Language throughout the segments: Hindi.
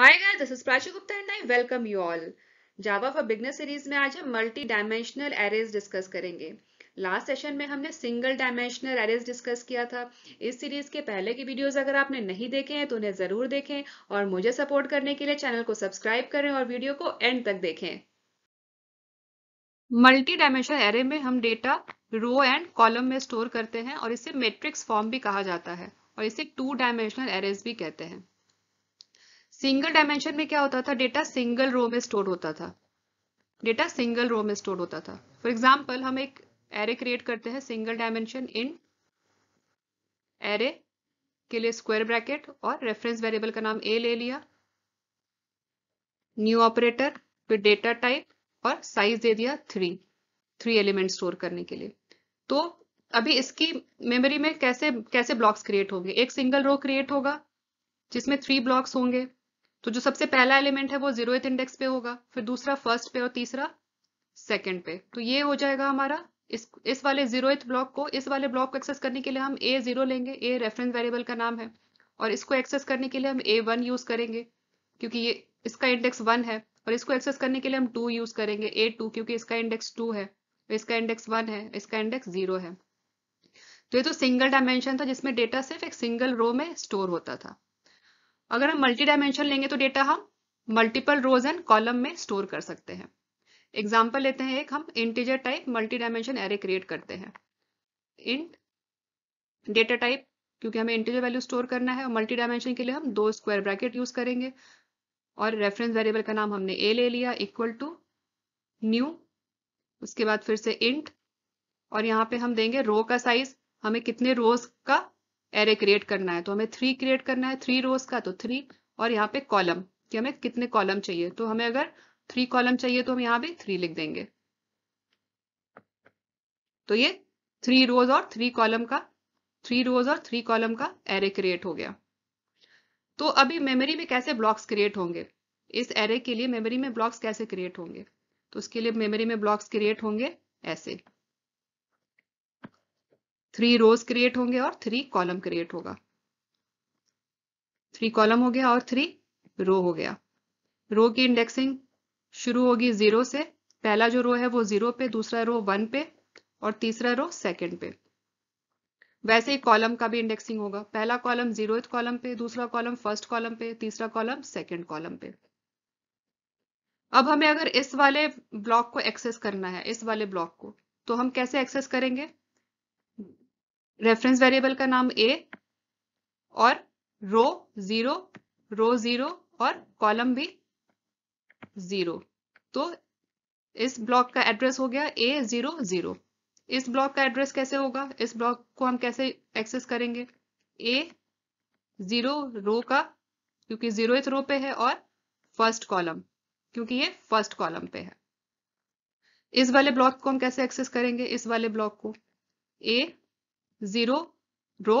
Hi guys, this is Prachi Gupta and I welcome you all. Java for beginner series में आज हम मल्टी डायमेंशनल एरेज डिस्कस करेंगे लास्ट सेशन में हमने सिंगल डायमेंशनल एरेज डिस्कस किया था इस सीरीज के पहले की वीडियोस अगर आपने नहीं देखे हैं तो उन्हें जरूर देखें और मुझे सपोर्ट करने के लिए चैनल को सब्सक्राइब करें और वीडियो को एंड तक देखें मल्टी डायमेंशनल एरे में हम डेटा रो एंड कॉलम में स्टोर करते हैं और इसे मेट्रिक्स फॉर्म भी कहा जाता है और इसे टू डायमेंशनल एरेज भी कहते हैं सिंगल डायमेंशन में क्या होता था डेटा सिंगल रो में स्टोर होता था डेटा सिंगल रो में स्टोर होता था फॉर एग्जाम्पल हम एक एरे क्रिएट करते हैं सिंगल डायमेंशन इन एरे के लिए स्क्वायर ब्रैकेट और रेफरेंस वेरिएबल का नाम ए ले लिया न्यू ऑपरेटर फिर डेटा टाइप और साइज दे दिया थ्री थ्री एलिमेंट स्टोर करने के लिए तो अभी इसकी मेमोरी में कैसे कैसे ब्लॉक्स क्रिएट होंगे एक सिंगल रो क्रिएट होगा जिसमें थ्री ब्लॉक्स होंगे तो जो सबसे पहला एलिमेंट है वो जीरो इंडेक्स पे होगा फिर दूसरा फर्स्ट पे और तीसरा सेकेंड पे तो ये हो जाएगा हमारा इस इस वाले जीरो ब्लॉक को इस वाले ब्लॉक को एक्सेस करने के लिए हम ए जीरो लेंगे ए रेफरेंस वेरिएबल का नाम है और इसको एक्सेस करने के लिए हम ए वन यूज करेंगे क्योंकि ये इसका इंडेक्स वन है और इसको एक्सेस करने के लिए हम टू यूज करेंगे ए टू क्योंकि इसका इंडेक्स टू है इसका इंडेक्स वन है इसका इंडेक्स जीरो है तो ये तो सिंगल डायमेंशन था जिसमें डेटा सिर्फ एक सिंगल रो में स्टोर होता था अगर हम मल्टी डायमेंशन लेंगे तो डेटा हम मल्टीपल रोज एंड कॉलम में स्टोर कर सकते हैं एग्जाम्पल लेते हैं एक हम integer type multi dimension array create करते हैं इंट डेटा टाइप क्योंकि हमें इंटीजर वैल्यू स्टोर करना है और मल्टी डायमेंशन के लिए हम दो स्क्वायर ब्रैकेट यूज करेंगे और रेफरेंस वेरिएबल का नाम हमने ए ले लिया इक्वल टू न्यू उसके बाद फिर से इंट और यहाँ पे हम देंगे रो का साइज हमें कितने रोज का एरे क्रिएट करना है तो हमें थ्री क्रिएट करना है थ्री रोज का तो थ्री और यहाँ पे कॉलम कि हमें कितने कॉलम चाहिए तो हमें अगर थ्री कॉलम चाहिए तो हम यहाँ पे थ्री लिख देंगे तो ये थ्री रोज और थ्री कॉलम का थ्री रोज और थ्री कॉलम का एरे क्रिएट हो गया तो अभी मेमोरी में कैसे ब्लॉक्स क्रिएट होंगे इस एरे के लिए मेमोरी में ब्लॉक्स कैसे क्रिएट होंगे तो उसके लिए मेमोरी में ब्लॉक्स क्रिएट होंगे ऐसे थ्री रोज क्रिएट होंगे और थ्री कॉलम क्रिएट होगा थ्री कॉलम हो गया और थ्री रो हो गया रो की इंडेक्सिंग शुरू होगी जीरो से पहला जो रो है वो जीरो पे दूसरा रो वन पे और तीसरा रो सेकंड पे वैसे ही कॉलम का भी इंडेक्सिंग होगा पहला कॉलम जीरो कॉलम पे दूसरा कॉलम फर्स्ट कॉलम पे तीसरा कॉलम सेकंड कॉलम पे अब हमें अगर इस वाले ब्लॉक को एक्सेस करना है इस वाले ब्लॉक को तो हम कैसे एक्सेस करेंगे रेफरेंस वेरिएबल का नाम ए और रो जीरो रो जीरो और कॉलम भी जीरो तो इस ब्लॉक का एड्रेस हो गया ए जीरो जीरो इस ब्लॉक का एड्रेस कैसे होगा इस ब्लॉक को हम कैसे एक्सेस करेंगे ए जीरो रो का क्योंकि जीरो रो पे है और फर्स्ट कॉलम क्योंकि ये फर्स्ट कॉलम पे है इस वाले ब्लॉक को हम कैसे एक्सेस करेंगे इस वाले ब्लॉक को ए जीरो रो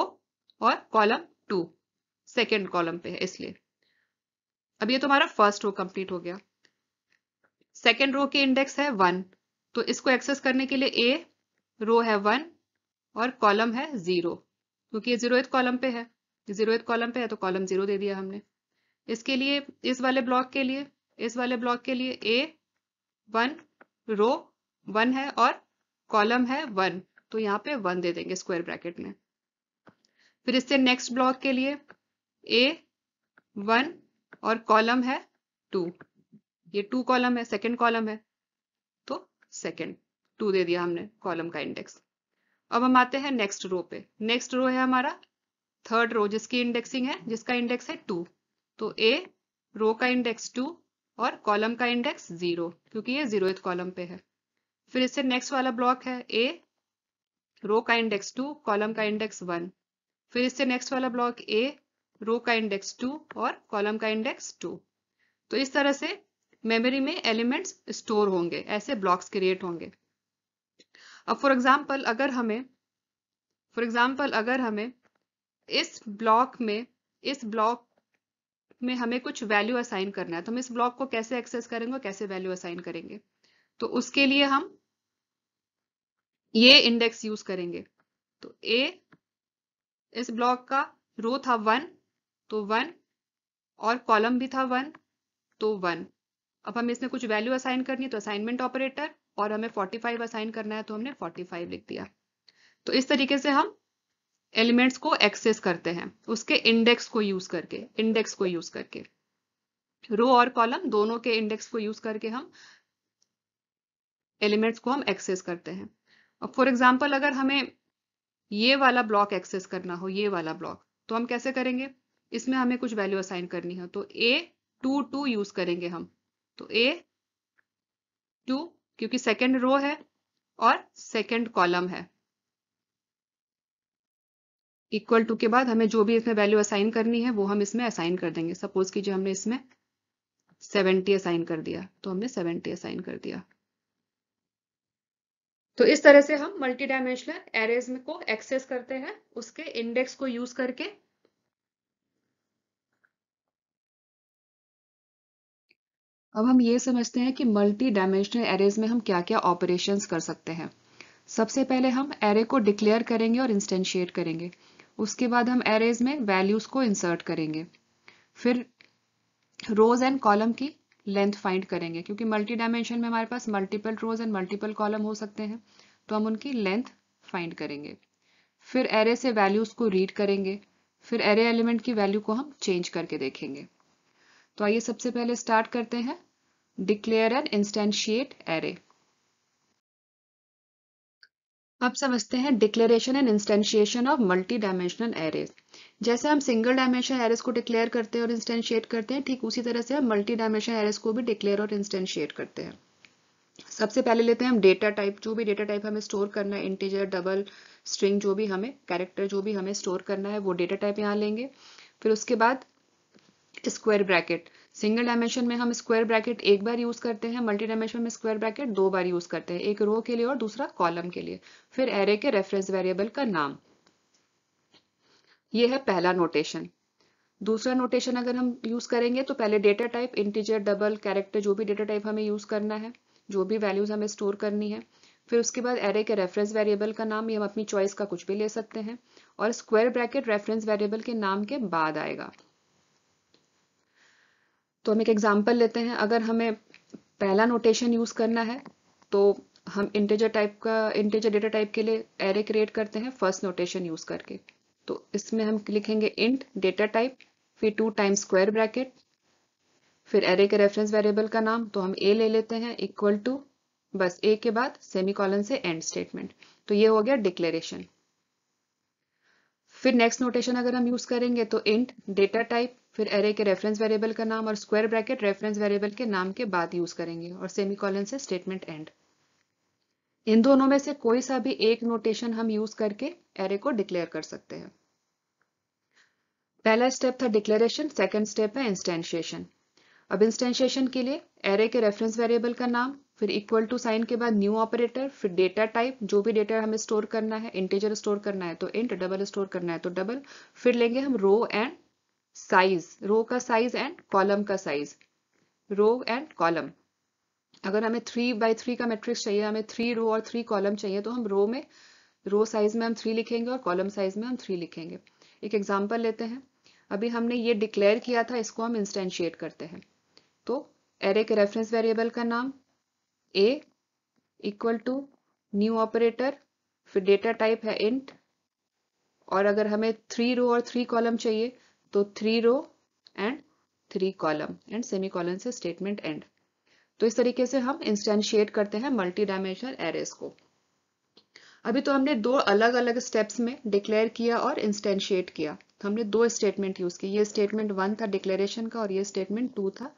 और कॉलम टू सेकेंड कॉलम पे है इसलिए अब ये तुम्हारा फर्स्ट रो कंप्लीट हो गया सेकेंड रो के इंडेक्स है वन तो इसको एक्सेस करने के लिए ए रो है वन और कॉलम है जीरो क्योंकि ये जीरो कॉलम पे है जीरो कॉलम पे है तो कॉलम जीरो दे दिया हमने इसके लिए इस वाले ब्लॉक के लिए इस वाले ब्लॉक के लिए ए वन रो वन है और कॉलम है वन तो यहाँ पे वन दे देंगे स्क्वायर ब्रैकेट में फिर इससे नेक्स्ट ब्लॉक के लिए ए वन और कॉलम है टू ये टू कॉलम है सेकेंड कॉलम है तो सेकेंड टू दे दिया हमने कॉलम का इंडेक्स अब हम आते हैं नेक्स्ट रो पे नेक्स्ट रो है हमारा थर्ड रो जिसकी इंडेक्सिंग है जिसका इंडेक्स है टू तो ए रो का इंडेक्स टू और कॉलम का इंडेक्स जीरो क्योंकि ये जीरो कॉलम पे है फिर इससे नेक्स्ट वाला ब्लॉक है ए रो का इंडेक्स टू कॉलम का इंडेक्स वन फिर इससे नेक्स्ट वाला ब्लॉक ए रो का इंडेक्स टू और कॉलम का इंडेक्स टू तो इस तरह से मेमोरी में एलिमेंट्स स्टोर होंगे ऐसे ब्लॉक्स क्रिएट होंगे अब फॉर एग्जाम्पल अगर हमें फॉर एग्जाम्पल अगर हमें इस ब्लॉक में इस ब्लॉक में हमें कुछ वैल्यू असाइन करना है तो हम इस ब्लॉक को कैसे एक्सेस करेंगे कैसे वैल्यू असाइन करेंगे तो उसके लिए हम ये इंडेक्स यूज करेंगे तो ए इस ब्लॉक का रो था वन तो वन और कॉलम भी था वन तो वन अब हमें इसमें कुछ वैल्यू असाइन करनी है तो असाइनमेंट ऑपरेटर और हमें 45 असाइन करना है तो हमने 45 लिख दिया तो इस तरीके से हम एलिमेंट्स को एक्सेस करते हैं उसके इंडेक्स को यूज करके इंडेक्स को यूज करके रो और कॉलम दोनों के इंडेक्स को यूज करके हम एलिमेंट्स को हम एक्सेस करते हैं फॉर एग्जाम्पल अगर हमें ये वाला ब्लॉक एक्सेस करना हो ये वाला ब्लॉक तो हम कैसे करेंगे इसमें हमें कुछ वैल्यू असाइन करनी है तो ए टू टू यूज करेंगे हम तो ए टू क्योंकि सेकेंड रो है और सेकेंड कॉलम है इक्वल टू के बाद हमें जो भी इसमें वैल्यू असाइन करनी है वो हम इसमें असाइन कर देंगे सपोज कीजिए हमने इसमें 70 असाइन कर दिया तो हमने 70 असाइन कर दिया तो इस तरह से हम मल्टी डायमेंशनल एरेज को एक्सेस करते हैं उसके इंडेक्स को यूज करके अब हम ये समझते हैं कि मल्टी डायमेंशनल एरेज में हम क्या क्या ऑपरेशंस कर सकते हैं सबसे पहले हम एरे को डिक्लेयर करेंगे और इंस्टेंशिएट करेंगे उसके बाद हम एरेज में वैल्यूज को इंसर्ट करेंगे फिर रोज एंड कॉलम की लेंथ फाइंड करेंगे क्योंकि मल्टी डायमेंशन में हमारे पास multiple rows and multiple column हो सकते हैं तो हम उनकी लेंथ फाइंड करेंगे फिर एरे से वैल्यूज को रीड करेंगे फिर एरे एलिमेंट की वैल्यू को हम चेंज करके देखेंगे तो आइए सबसे पहले स्टार्ट करते हैं डिक्लेयर एंड इंस्टेंशिएट एरे अब समझते हैं declaration and instantiation of multi dimensional arrays जैसे हम सिंगल डायमेंशन एरेस को डिक्लेयर करते हैं और इंस्टेंशिएट करते हैं ठीक उसी तरह से हम मल्टी डायमेंशन एरेस को भी डिक्लेयर और इंस्टेंशिएट करते हैं सबसे पहले लेते हैं हम डेटा टाइप जो भी डेटा टाइप हमें स्टोर करना है इंटीजर डबल स्ट्रिंग जो भी हमें कैरेक्टर जो भी हमें स्टोर करना है वो डेटा टाइप यहाँ लेंगे फिर उसके बाद स्क्वायर ब्रैकेट सिंगल डायमेंशन में हम स्क्वायर ब्रैकेट एक बार यूज करते हैं मल्टी डायमेंशन में स्क्वायर ब्रैकेट दो बार यूज करते हैं एक रो के लिए और दूसरा कॉलम के लिए फिर एरे के रेफरेंस वेरिएबल का नाम ये है पहला नोटेशन दूसरा नोटेशन अगर हम यूज करेंगे तो पहले data type integer double character जो भी डेटा टाइप हमें यूज करना है जो भी वैल्यूज हमें स्टोर करनी है फिर उसके बाद एरे के रेफरेंस वेरिएबल का नाम ये हम अपनी चॉइस का कुछ भी ले सकते हैं और स्क्वायर ब्रैकेट रेफरेंस वेरिएबल के नाम के बाद आएगा तो हम एक एग्जाम्पल लेते हैं अगर हमें पहला नोटेशन यूज करना है तो हम इंटीजर टाइप का इंटीजर डेटा टाइप के लिए एरे क्रिएट करते हैं फर्स्ट नोटेशन यूज करके तो इसमें हम लिखेंगे इंट डेटा टाइप फिर टू टाइम स्क्वायर ब्रैकेट फिर एरे के रेफरेंस वेरिएबल का नाम तो हम ए ले लेते हैं इक्वल टू बस ए के बाद सेमी कॉलन से एंड स्टेटमेंट तो ये हो गया डिक्लेरेशन फिर नेक्स्ट नोटेशन अगर हम यूज करेंगे तो इंट डेटा टाइप फिर एरे के रेफरेंस वेरिएबल का नाम और स्क्वायर ब्रैकेट रेफरेंस वेरिएबल के नाम के बाद यूज करेंगे और सेमी कॉलन से स्टेटमेंट एंड इन दोनों में से कोई सा भी एक नोटेशन हम यूज करके एरे को डिक्लेयर कर सकते हैं पहला स्टेप था डिक्लेरेशन सेकेंड स्टेप है इंस्टेंशिएशन अब इंस्टेंशिएशन के लिए एरे के रेफरेंस वेरिएबल का नाम फिर इक्वल टू साइन के बाद न्यू ऑपरेटर फिर डेटा टाइप जो भी डेटा हमें स्टोर करना है इंटेजर स्टोर करना है तो इंट डबल स्टोर करना है तो डबल फिर लेंगे हम रो एंड साइज रो का साइज एंड कॉलम का साइज रो एंड कॉलम अगर हमें थ्री बाई थ्री का मैट्रिक्स चाहिए हमें थ्री रो और थ्री कॉलम चाहिए तो हम रो में रो साइज में हम थ्री लिखेंगे और कॉलम साइज में हम थ्री लिखेंगे एक एग्जाम्पल लेते हैं अभी हमने ये डिक्लेयर किया था इसको हम इंस्टेंशिएट करते हैं तो एरे के रेफरेंस वेरिएबल का नाम A equal to new operator फिर डेटा टाइप है इंट और अगर हमें थ्री रो और थ्री कॉलम चाहिए तो three row and three column and semicolon से स्टेटमेंट एंड तो इस तरीके से हम इंस्टेंशिएट करते हैं मल्टी डायमेंशनल एरेस को अभी तो हमने दो अलग अलग स्टेप्स में डिक्लेयर किया और इंस्टेंशिएट किया तो हमने दो स्टेटमेंट यूज किए ये स्टेटमेंट वन था डिक्लेरेशन का और ये स्टेटमेंट टू था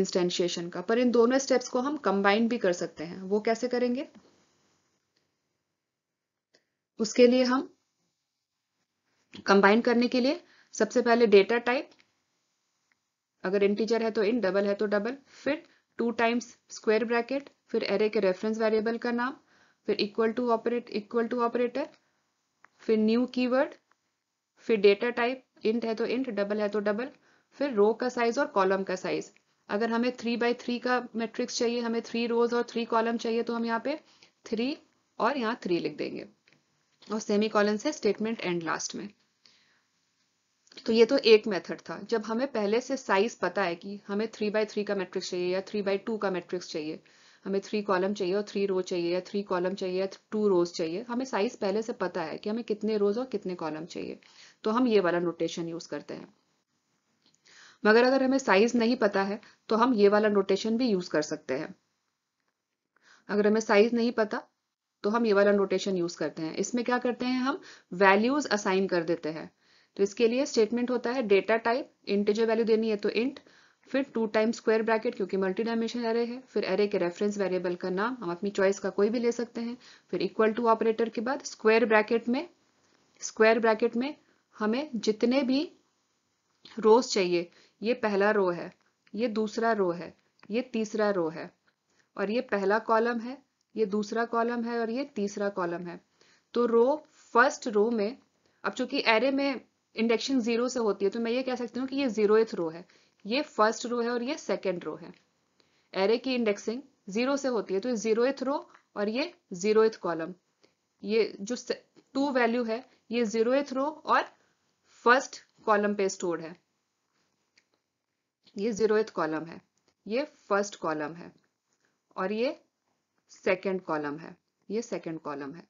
इंस्टेंशिएशन का पर इन दोनों स्टेप्स को हम कंबाइन भी कर सकते हैं वो कैसे करेंगे उसके लिए हम कंबाइन करने के लिए सबसे पहले डेटा टाइप अगर इंटीजर है तो इन डबल है तो डबल फिर टू टाइम्स स्क्वायर ब्रैकेट फिर एरे के रेफरेंस वेरिएबल का नाम फिर equal to operate equal to operator फिर न्यू कीवर्ड फिर डेटा टाइप इंट है तो इंट डबल है तो डबल फिर रो का साइज और कॉलम का साइज अगर हमें थ्री बाई थ्री का मैट्रिक्स चाहिए हमें थ्री रोज और थ्री कॉलम चाहिए तो हम यहाँ पे थ्री और यहाँ थ्री लिख देंगे और सेमी कॉलम से स्टेटमेंट एंड लास्ट में तो ये तो एक मेथड था जब हमें पहले से साइज पता है कि हमें थ्री बाय थ्री का मैट्रिक्स चाहिए या थ्री बाय टू का मैट्रिक्स चाहिए हमें थ्री कॉलम चाहिए और थ्री रो चाहिए या थ्री कॉलम चाहिए या टू रोज चाहिए हमें साइज पहले से पता है कि हमें कितने रोज और कितने कॉलम चाहिए तो हम ये वाला नोटेशन यूज करते हैं मगर अगर हमें साइज नहीं पता है तो हम ये वाला नोटेशन भी यूज कर सकते हैं अगर हमें साइज नहीं पता तो हम ये वाला नोटेशन यूज करते हैं इसमें क्या करते हैं हम वैल्यूज असाइन कर देते हैं तो इसके लिए स्टेटमेंट होता है डेटा टाइप इंट जो वैल्यू देनी है तो इंट फिर टू टाइम स्क्वायर ब्रैकेट क्योंकि मल्टी डायमेंशन एरे है फिर एरे के रेफरेंस वेरिएबल का नाम हम अपनी चॉइस का कोई भी ले सकते हैं फिर इक्वल टू ऑपरेटर के बाद स्क्वायर ब्रैकेट में स्क्वायर ब्रैकेट में हमें जितने भी रोज चाहिए ये पहला रो है ये दूसरा रो है ये तीसरा रो है और ये पहला कॉलम है ये दूसरा कॉलम है और ये तीसरा कॉलम है तो रो फर्स्ट रो में अब चूंकि एरे में इंडक्शन जीरो से होती है तो मैं ये कह सकती हूँ कि ये जीरो रो है ये फर्स्ट रो है और ये सेकेंड रो है एरे की इंडेक्सिंग जीरो से होती है तो ये जीरो रो और ये जीरो कॉलम ये जो टू वैल्यू है ये जीरो रो और फर्स्ट कॉलम पे स्टोर्ड है ये जीरो कॉलम है ये फर्स्ट कॉलम है और ये सेकेंड कॉलम है ये सेकेंड कॉलम है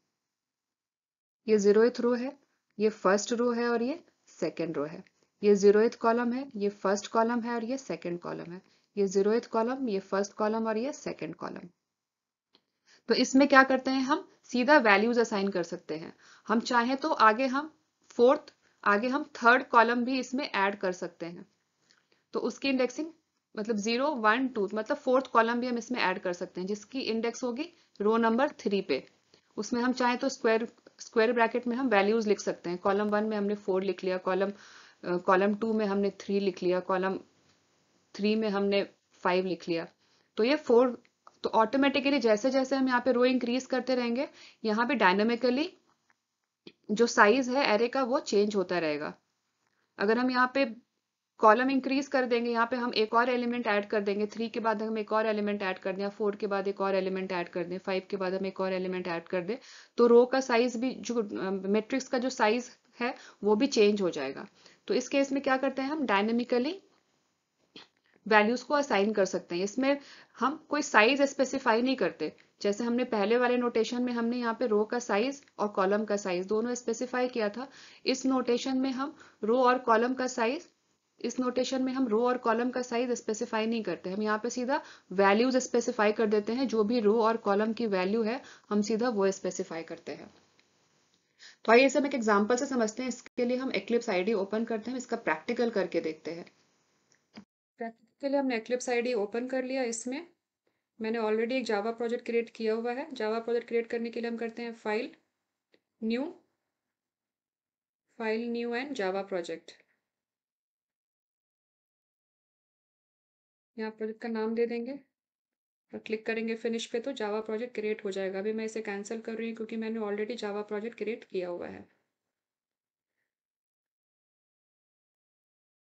ये जीरो रो है ये फर्स्ट रो है और ये सेकेंड रो है ये जीरोथ कॉलम है ये फर्स्ट कॉलम है और ये सेकेंड कॉलम है ये जीरोथ कॉलम ये फर्स्ट कॉलम और ये सेकेंड कॉलम तो इसमें क्या करते हैं हम सीधा वैल्यूज असाइन कर सकते हैं हम चाहें तो आगे हम फोर्थ आगे हम थर्ड कॉलम भी इसमें ऐड कर सकते हैं तो उसकी इंडेक्सिंग मतलब जीरो वन टू मतलब फोर्थ कॉलम भी हम इसमें ऐड कर सकते हैं जिसकी इंडेक्स होगी रो नंबर थ्री पे उसमें हम चाहें तो स्क्वायर स्क्वायर ब्रैकेट में हम वैल्यूज लिख सकते हैं कॉलम वन में हमने फोर लिख लिया कॉलम कॉलम टू में हमने थ्री लिख लिया कॉलम थ्री में हमने फाइव लिख लिया तो ये फोर तो ऑटोमेटिकली जैसे जैसे हम यहाँ पे रो इंक्रीज करते रहेंगे यहाँ पे डायनामिकली जो साइज है एरे का वो चेंज होता रहेगा अगर हम यहाँ पे कॉलम इंक्रीज कर देंगे यहाँ पे हम एक और एलिमेंट ऐड कर देंगे थ्री के बाद हम एक और एलिमेंट ऐड कर दें फोर के बाद एक और एलिमेंट ऐड कर दें फाइव के बाद हम एक और एलिमेंट ऐड कर दें तो रो का साइज भी जो मेट्रिक्स uh, का जो साइज है वो भी चेंज हो जाएगा तो इस केस में क्या करते हैं हम डायनेमिकली वैल्यूज को असाइन कर सकते हैं इसमें हम कोई साइज स्पेसिफाई नहीं करते जैसे हमने पहले वाले नोटेशन में हमने यहाँ पे रो का साइज और कॉलम का साइज दोनों स्पेसिफाई किया था इस नोटेशन में हम रो और कॉलम का साइज इस नोटेशन में हम रो और कॉलम का साइज स्पेसिफाई नहीं करते हम यहाँ पे सीधा वैल्यूज स्पेसिफाई कर देते हैं जो भी रो और कॉलम की वैल्यू है हम सीधा वो स्पेसिफाई करते हैं तो आइए इसे हम एक एग्जाम्पल से समझते हैं इसके लिए हम एक्लिप्स आईडी ओपन करते हैं इसका प्रैक्टिकल करके देखते हैं प्रैक्टिकली हमने एक्लिप्स आई ओपन कर लिया इसमें मैंने ऑलरेडी एक जावा प्रोजेक्ट क्रिएट किया हुआ है जावा प्रोजेक्ट क्रिएट करने के लिए हम करते हैं file new file new and Java project यहाँ प्रोजेक्ट का नाम दे देंगे और क्लिक करेंगे फिनिश पे तो जावा प्रोजेक्ट क्रिएट हो जाएगा अभी मैं इसे कैंसिल कर रही हूँ क्योंकि मैंने ऑलरेडी जावा प्रोजेक्ट क्रिएट किया हुआ है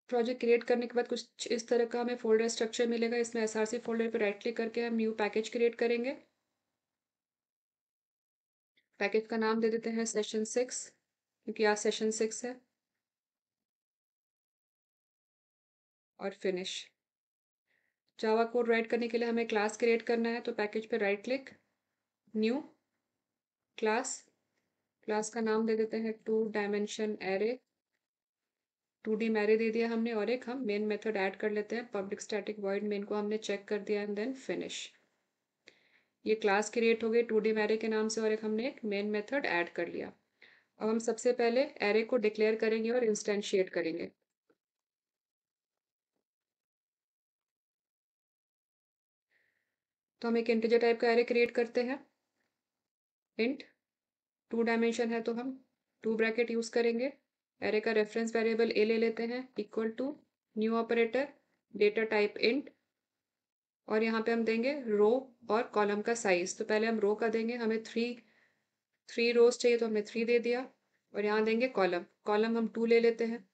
प्रोजेक्ट क्रिएट करने के बाद कुछ इस तरह का हमें फोल्डर स्ट्रक्चर मिलेगा इसमें एसआरसी फोल्डर पर राइट क्लिक करके हम न्यू पैकेज क्रिएट करेंगे पैकेज का नाम दे देते हैं सेशन सिक्स क्योंकि आज सेशन सिक्स है और फिनिश जावा कोड राइट करने के लिए हमें क्लास क्रिएट करना है तो पैकेज पे right click new class class का नाम दे देते हैं two dimension array two D मैरे दे दिया हमने और एक हम मेन मेथड ऐड कर लेते हैं पब्लिक स्टैटिक वॉइड मेन को हमने चेक कर दिया एंड देन फिनिश ये क्लास क्रिएट हो गई टू डी मैरे के नाम से और एक हमने एक मेन मेथड ऐड कर लिया अब हम सबसे पहले एरे को डिक्लेयर करेंगे और इंस्टेंशिएट करेंगे तो हम एक इंटीजर टाइप का एरे क्रिएट करते हैं इंट टू डायमेंशन है तो हम टू ब्रैकेट यूज़ करेंगे एरे का रेफरेंस वेरिएबल ए ले लेते हैं equal to new operator data type int और यहाँ पे हम देंगे रो और कॉलम का साइज़ तो पहले हम रो का देंगे हमें थ्री थ्री रोज चाहिए तो हमने थ्री दे दिया और यहाँ देंगे कॉलम कॉलम हम टू ले लेते हैं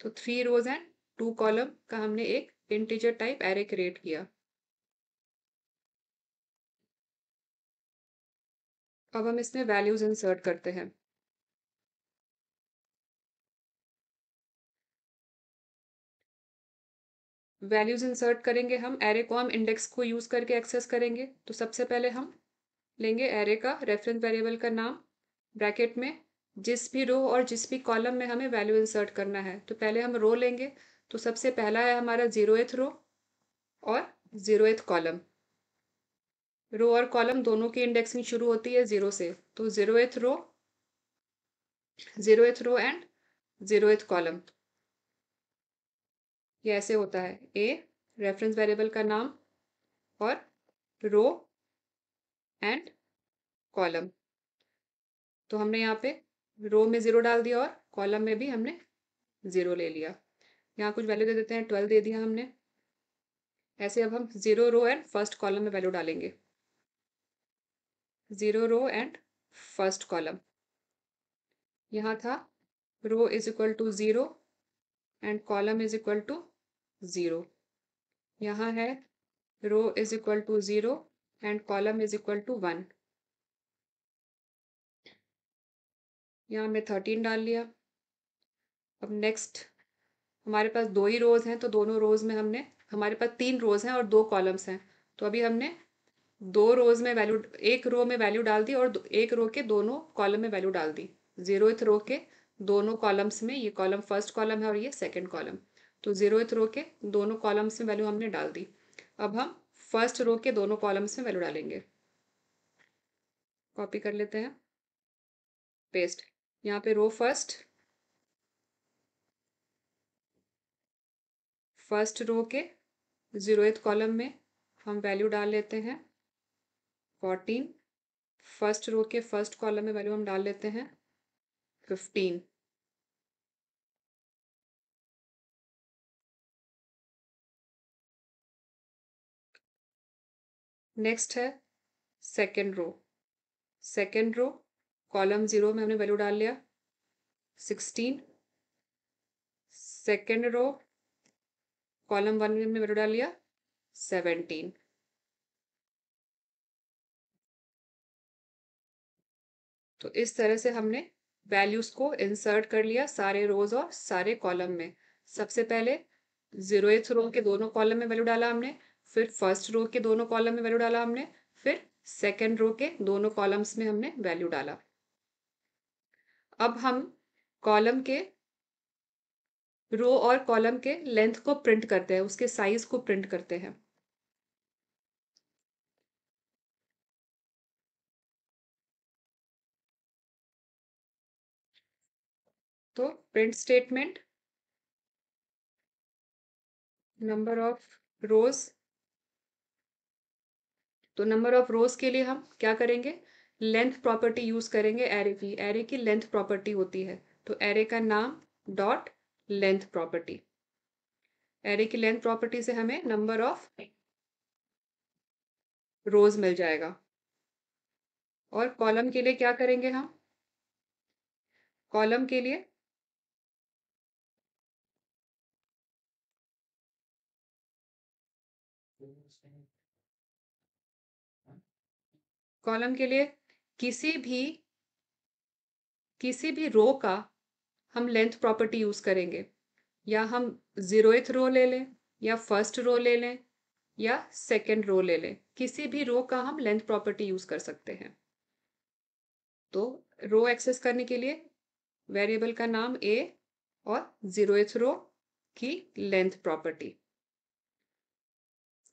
तो three rows and two column का हमने एक इंटीजर टाइप एरे क्रिएट किया अब हम इसमें वैल्यूज़ इंसर्ट करते हैं वैल्यूज़ इंसर्ट करेंगे हम एरे कॉम इंडेक्स को यूज़ करके एक्सेस करेंगे तो सबसे पहले हम लेंगे एरे का रेफरेंस वेरिएबल का नाम ब्रैकेट में जिस भी रो और जिस भी कॉलम में हमें वैल्यू इंसर्ट करना है तो पहले हम रो लेंगे तो सबसे पहला है हमारा ज़ीरो एथ रो और ज़ीरो एथ कॉलम रो और कॉलम दोनों की इंडेक्सिंग शुरू होती है जीरो से तो zero zeroth row zeroth row and zeroth column ये ऐसे होता है ए रेफरेंस वेरिएबल का नाम और रो एंड कॉलम तो हमने यहाँ पे रो में ज़ीरो डाल दिया और कॉलम में भी हमने ज़ीरो ले लिया यहाँ कुछ वैल्यू दे देते हैं ट्वेल्व दे दिया हमने ऐसे अब हम zero row and first column में वैल्यू डालेंगे zero row and first column यहाँ था row is equal to zero and column is equal to zero यहाँ है row is equal to zero and column is equal to one यहाँ हमने थर्टीन डाल लिया अब नेक्स्ट हमारे पास दो ही रोज़ हैं तो दोनों रोज़ में हमने हमारे पास तीन रोज़ हैं और दो कॉलम्स हैं तो अभी हमने दो रोज में वैल्यू एक रो में वैल्यू डाल दी और एक रो के दोनों कॉलम में वैल्यू डाल दी जीरो रो के दोनों कॉलम्स में ये कॉलम फर्स्ट कॉलम है और ये सेकेंड कॉलम तो जीरो रो के दोनों कॉलम्स में वैल्यू हमने डाल दी अब हम फर्स्ट रो के दोनों कॉलम्स में वैल्यू डालेंगे कॉपी कर लेते हैं पेस्ट यहाँ पे रो फर्स्ट फर्स्ट रो के जीरो कॉलम में हम वैल्यू डाल लेते हैं फोर्टीन फर्स्ट रो के फर्स्ट कॉलम में वैल्यू हम डाल लेते हैं फिफ्टीन नेक्स्ट है second row second row column zero में हमने वैल्यू डाल लिया sixteen second row column one में हमने वैल्यू डाल लिया सेवेंटीन तो इस तरह से हमने वैल्यूज को इंसर्ट कर लिया सारे रोज और सारे कॉलम में सबसे पहले एथ रो के दोनों कॉलम में वैल्यू डाला हमने फिर फर्स्ट रो के दोनों कॉलम में वैल्यू डाला हमने फिर सेकेंड रो के दोनों कॉलम्स में हमने वैल्यू डाला अब हम कॉलम के रो और कॉलम के लेंथ को प्रिंट करते हैं उसके साइज को प्रिंट करते हैं तो print statement number of rows तो नंबर ऑफ रोज के लिए हम क्या करेंगे लेंथ प्रॉपर्टी यूज करेंगे एरे की एरे की लेंथ प्रॉपर्टी होती है तो एरे का नाम डॉट लेंथ प्रॉपर्टी एरे की लेंथ प्रॉपर्टी से हमें नंबर ऑफ रोज मिल जाएगा और कॉलम के लिए क्या करेंगे हम कॉलम के लिए कॉलम के लिए किसी भी किसी भी रो का हम लेंथ प्रॉपर्टी यूज़ करेंगे या हम ज़ीरोथ रो ले लें या फर्स्ट रो ले लें या सेकेंड रो ले लें किसी भी रो का हम लेंथ प्रॉपर्टी यूज़ कर सकते हैं तो रो एक्सेस करने के लिए वेरिएबल का नाम ए और ज़ीरोथ रो की लेंथ प्रॉपर्टी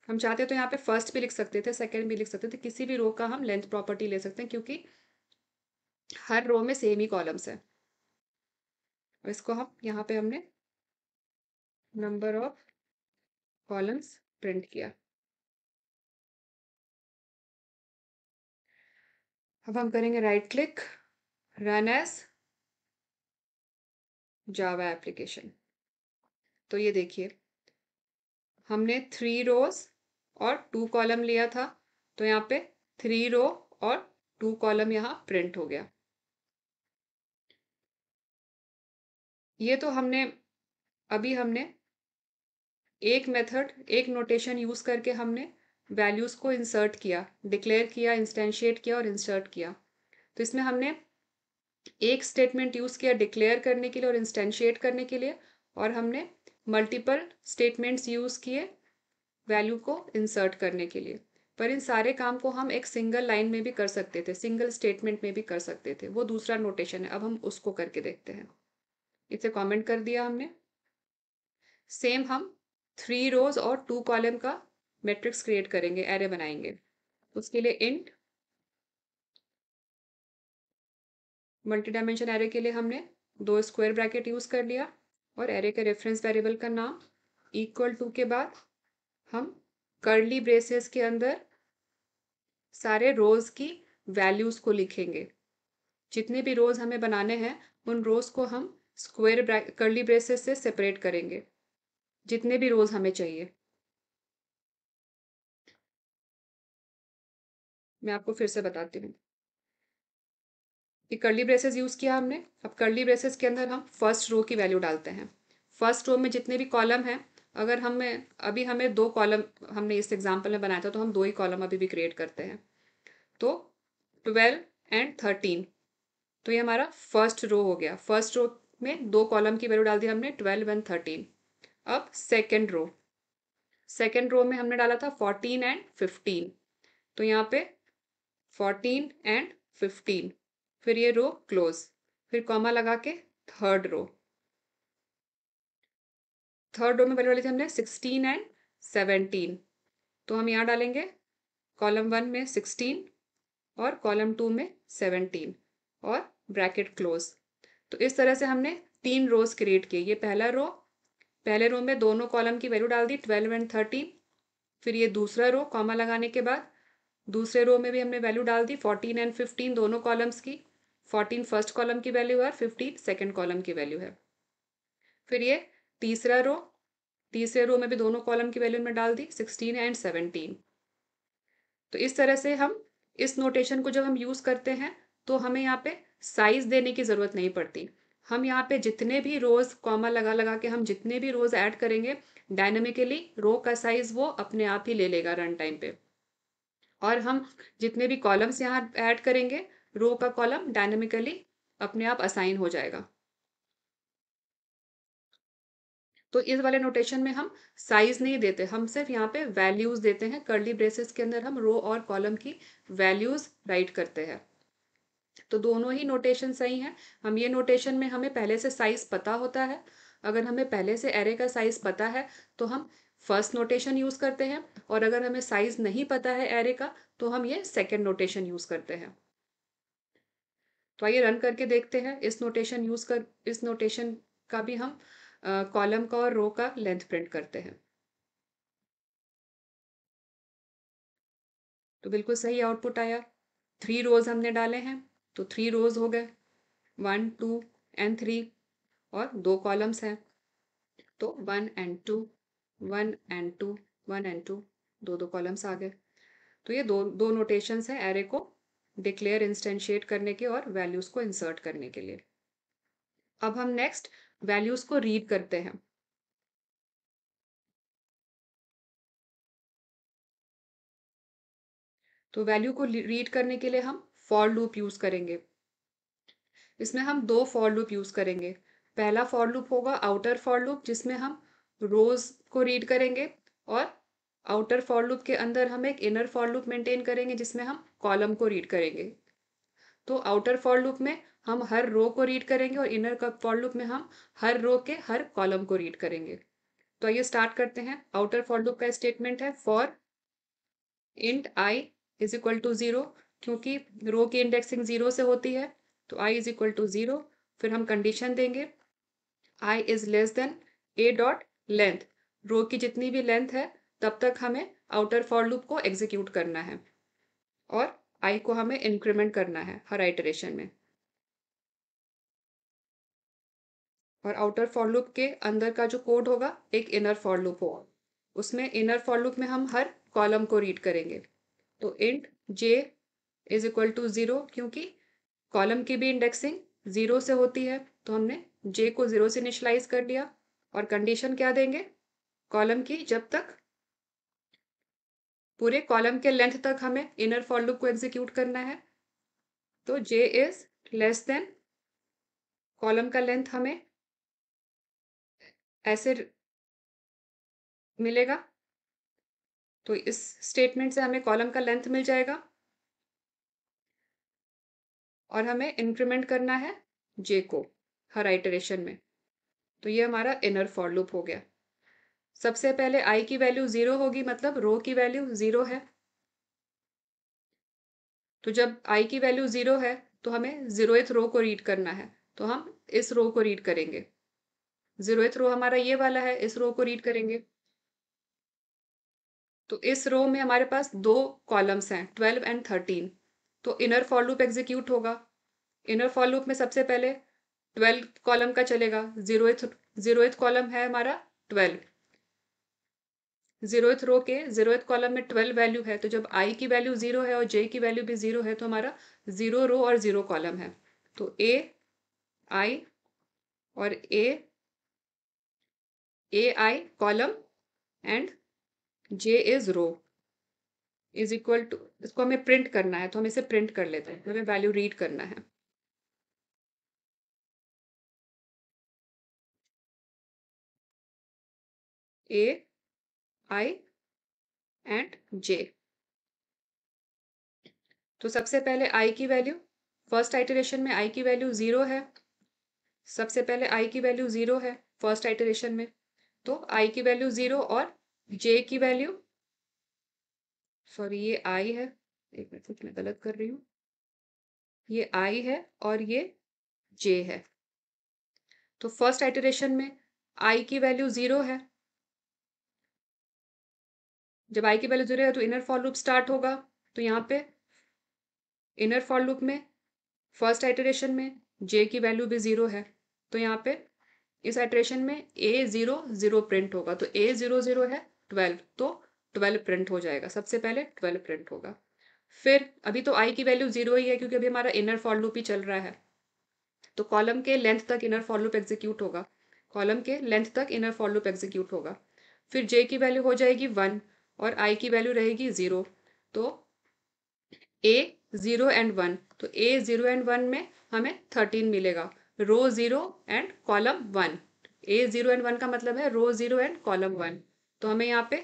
हम चाहते तो यहाँ पे फर्स्ट भी लिख सकते थे सेकंड भी लिख सकते थे किसी भी रो का हम लेंथ प्रॉपर्टी ले सकते हैं क्योंकि हर रो में सेम ही कॉलम्स है और इसको हम यहाँ पे हमने नंबर ऑफ कॉलम्स प्रिंट किया अब हम करेंगे right click run as Java application तो ये देखिए हमने थ्री रोज़ और टू कॉलम लिया था तो यहाँ पे थ्री रो और टू कॉलम यहाँ प्रिंट हो गया ये तो हमने अभी हमने एक मेथड एक नोटेशन यूज करके हमने वैल्यूज को इंसर्ट किया डिक्लेयर किया इंस्टेंशिएट किया और इंसर्ट किया तो इसमें हमने एक स्टेटमेंट यूज किया डिक्लेयर करने के लिए और इंस्टेंशिएट करने के लिए और हमने मल्टीपल स्टेटमेंट्स यूज किए वैल्यू को इंसर्ट करने के लिए पर इन सारे काम को हम एक सिंगल लाइन में भी कर सकते थे सिंगल स्टेटमेंट में भी कर सकते थे वो दूसरा नोटेशन है अब हम उसको करके देखते हैं इसे कमेंट कर दिया हमने सेम हम थ्री रोज और टू कॉलम का मैट्रिक्स क्रिएट करेंगे एरे बनाएंगे उसके लिए इंट मल्टी डायमेंशन एरे के लिए हमने दो स्क्वायर ब्रैकेट यूज़ कर लिया और एरे के रेफरेंस वेरिएबल का नाम इक्वल टू के बाद हम करली ब्रेसेस के अंदर सारे रोज़ की वैल्यूज़ को लिखेंगे जितने भी रोज़ हमें बनाने हैं उन रोज़ को हम स्क्वेयर करली ब्रेसेस से सेपरेट करेंगे जितने भी रोज़ हमें चाहिए मैं आपको फिर से बताती हूँ कर्ली ब्रेसेस यूज़ किया हमने अब करली ब्रेसेस के अंदर हम फर्स्ट रो की वैल्यू डालते हैं फर्स्ट रो में जितने भी कॉलम हैं अगर हमें अभी हमें दो कॉलम हमने इस एग्जाम्पल में बनाया था तो हम दो ही कॉलम अभी भी क्रिएट करते हैं तो ट्वेल्व एंड थर्टीन तो ये हमारा फर्स्ट रो हो गया फर्स्ट रो में दो कॉलम की वैल्यू डाल दी हमने ट्वेल्व एंड थर्टीन अब सेकेंड रो सेकेंड रो में हमने डाला था फोर्टीन एंड फिफ्टीन तो यहाँ पे फोर्टीन एंड फिफ्टीन फिर ये रो क्लोज फिर कॉमा लगा के थर्ड रो थर्ड रो में पहले वाले थे हमने सिक्सटीन एंड सेवनटीन तो हम यहाँ डालेंगे कॉलम वन में सिक्सटीन और कॉलम टू में सेवनटीन और ब्रैकेट क्लोज तो इस तरह से हमने तीन रोज क्रिएट किए ये पहला रो पहले रो में दोनों कॉलम की वैल्यू डाल दी ट्वेल्व एंड थर्टीन फिर ये दूसरा रो कॉमा लगाने के बाद दूसरे रो में भी हमने वैल्यू डाल दी फोर्टीन एंड फिफ्टीन दोनों कॉलम्स की फोर्टीन फर्स्ट कॉलम की वैल्यू है और फिफ्टीन सेकेंड कॉलम की वैल्यू है फिर ये तीसरा रो तीसरे रो में भी दोनों कॉलम की वैल्यू में डाल दी सिक्सटीन एंड सेवनटीन तो इस तरह से हम इस नोटेशन को जब हम यूज़ करते हैं तो हमें यहाँ पे साइज़ देने की ज़रूरत नहीं पड़ती हम यहाँ पे जितने भी रोज़ कॉमा लगा लगा के हम जितने भी रोज़ ऐड करेंगे डायनेमिकली रो का साइज़ वो अपने आप ही ले लेगा रन टाइम पे और हम जितने भी कॉलम्स यहाँ ऐड करेंगे रो का कॉलम डायनेमिकली अपने आप असाइन हो जाएगा तो इस वाले नोटेशन में हम साइज नहीं देते हम सिर्फ यहाँ पे वैल्यूज देते हैं कर्ली ब्रेसेस के अंदर हम रो और कॉलम की वैल्यूज राइट करते हैं तो दोनों ही नोटेशन सही हैं हम ये नोटेशन में हमें पहले से साइज पता होता है अगर हमें पहले से एरे का साइज पता है तो हम फर्स्ट नोटेशन यूज़ करते हैं और अगर हमें साइज नहीं पता है एरे का तो हम ये सेकेंड नोटेशन यूज़ करते हैं तो आइए रन करके देखते हैं इस नोटेशन यूज़ कर इस नोटेशन का भी हम कॉलम का और रो का लेंथ प्रिंट करते हैं तो बिल्कुल सही आउटपुट आया थ्री रोज हमने डाले हैं तो थ्री रोज हो गए वन टू एंड थ्री और दो कॉलम्स हैं तो one and two one and two one and two दो दो कॉलम्स आ गए तो ये दो दो नोटेशंस हैं एरे को डिक्लेयर इंस्टेंशिएट करने के और वैल्यूज़ को इंसर्ट करने के लिए अब हम नेक्स्ट वैल्यूज को रीड करते हैं तो वैल्यू को रीड करने के लिए हम फॉर लूप यूज करेंगे इसमें हम दो फॉर लूप यूज करेंगे पहला फॉर लूप होगा आउटर फॉर लूप जिसमें हम रोज को रीड करेंगे और आउटर फॉर लूप के अंदर हम एक इनर फॉर लूप मेंटेन करेंगे जिसमें हम कॉलम को रीड करेंगे तो आउटर फॉर लूप में हम हर रो को रीड करेंगे और इनर का फॉर लूप में हम हर रो के हर कॉलम को रीड करेंगे तो आइए स्टार्ट करते हैं आउटर फॉर लूप का स्टेटमेंट है for int I is equal to zero क्योंकि रो की इंडेक्सिंग जीरो से होती है तो I is equal to zero फिर हम कंडीशन देंगे I is less than A dot length row की जितनी भी लेंथ है तब तक हमें आउटर फॉर लूप को एग्जीक्यूट करना है और आई को हमें इंक्रीमेंट करना है हर आइटरेशन में और आउटर फॉर लूप के अंदर का जो कोड होगा एक इनर फॉर लूप होगा उसमें इनर फॉर लूप में हम हर कॉलम को रीड करेंगे तो int J is equal to zero क्योंकि कॉलम की भी इंडेक्सिंग ज़ीरो से होती है तो हमने जे को ज़ीरो से इनिशलाइज कर लिया और कंडीशन क्या देंगे कॉलम की जब तक पूरे कॉलम के लेंथ तक हमें इनर फॉर लूप को एग्जीक्यूट करना है तो J is less than column का लेंथ हमें ऐसे मिलेगा तो इस स्टेटमेंट से हमें कॉलम का लेंथ मिल जाएगा और हमें इंक्रीमेंट करना है जे को हर आइटरेशन में तो ये हमारा इनर फॉर लूप हो गया सबसे पहले आई की वैल्यू ज़ीरो होगी मतलब रो की वैल्यू ज़ीरो है तो जब आई की वैल्यू ज़ीरो है तो हमें ज़ीरो रो को रीड करना है तो हम इस रो को रीड करेंगे जीरो रो हमारा ये वाला है इस रो को रीड करेंगे तो इस रो में हमारे पास दो कॉलम्स हैं ट्वेल्व एंड थर्टीन तो इनर फॉल लूप एग्जीक्यूट होगा इनर फॉल लूप में सबसे पहले ट्वेल्व कॉलम का चलेगा जीरो जीरो कॉलम है हमारा ट्वेल्व जीरो रो के जीरो कॉलम में ट्वेल्व वैल्यू है तो जब आई की वैल्यू जीरो है और जे की वैल्यू भी जीरो है तो हमारा जीरो रो और जीरो कॉलम है तो ए आई और A A I column and J is row is equal to इसको हमें प्रिंट करना है तो हम इसे प्रिंट कर लेते हैं हमें वैल्यू रीड करना है ए आई एंड जे तो सबसे पहले आई की वैल्यू फर्स्ट आइटरेशन में आई की वैल्यू ज़ीरो है सबसे पहले आई की वैल्यू ज़ीरो है फर्स्ट आइटरेशन में तो आई की वैल्यू जीरो और जे की वैल्यू सॉरी ये आई है एक मिनट मैं गलत कर रही हूँ ये आई है और ये जे है तो फर्स्ट आइटरेशन में आई की वैल्यू जीरो है जब आई की वैल्यू जीरो है तो इनर फॉर लूप स्टार्ट होगा तो यहाँ पे इनर फॉर लूप में फर्स्ट आइटरेशन में जे की वैल्यू भी जीरो है तो यहाँ पे इस एट्रेशन में ए ज़ीरो ज़ीरो प्रिंट होगा तो ए ज़ीरो ज़ीरो है ट्वेल्व तो ट्वेल्व प्रिंट हो जाएगा सबसे पहले ट्वेल्व प्रिंट होगा फिर अभी तो आई की वैल्यू ज़ीरो ही है क्योंकि अभी हमारा इनर फॉर लूप ही चल रहा है तो कॉलम के लेंथ तक इनर फॉर लूप एग्जीक्यूट होगा कॉलम के लेंथ तक इनर फॉर लूप एग्जीक्यूट होगा फिर जे की वैल्यू हो जाएगी वन और आई की वैल्यू रहेगी ज़ीरो तो ए ज़ीरो एंड वन तो ए ज़ीरो एंड वन में हमें थर्टीन मिलेगा row zero and column one A zero and one का मतलब है row zero and column one तो हमें यहाँ पे